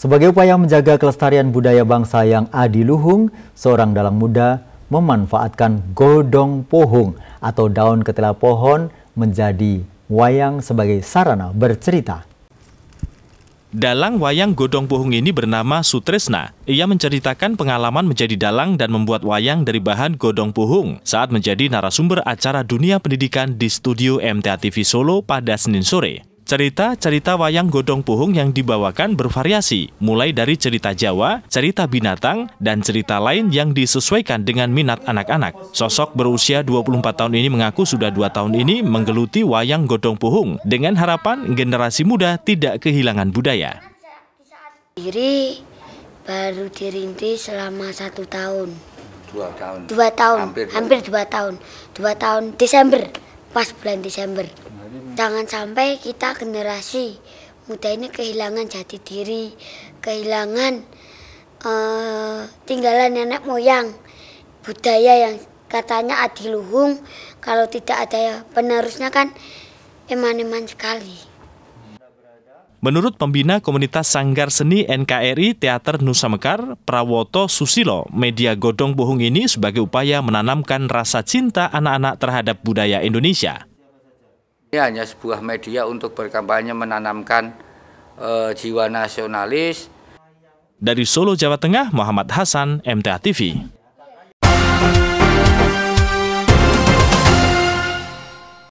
Sebagai upaya menjaga kelestarian budaya bangsa yang adiluhung, seorang dalang muda memanfaatkan godong pohung atau daun ketela pohon menjadi wayang sebagai sarana bercerita. Dalang wayang godong pohung ini bernama Sutresna. Ia menceritakan pengalaman menjadi dalang dan membuat wayang dari bahan godong pohung saat menjadi narasumber acara dunia pendidikan di studio MTA TV Solo pada Senin sore. Cerita-cerita wayang Godong Puhung yang dibawakan bervariasi, mulai dari cerita Jawa, cerita binatang, dan cerita lain yang disesuaikan dengan minat anak-anak. Sosok berusia 24 tahun ini mengaku sudah dua tahun ini menggeluti wayang Godong Puhung dengan harapan generasi muda tidak kehilangan budaya. Diri baru dirintis selama satu tahun. Dua tahun. Dua tahun. Hampir, hampir dua tahun. Dua tahun Desember pas bulan Desember. Jangan sampai kita generasi muda ini kehilangan jati diri, kehilangan uh, tinggalan nenek moyang, budaya yang katanya adiluhung, kalau tidak ada penerusnya kan eman-eman sekali. Menurut pembina komunitas Sanggar Seni NKRI Teater Nusa Mekar, Prawoto Susilo, media Godong Bohong ini sebagai upaya menanamkan rasa cinta anak-anak terhadap budaya Indonesia. Ini hanya sebuah media untuk berkampanye menanamkan e, jiwa nasionalis. Dari Solo, Jawa Tengah, Muhammad Hasan, MTA TV.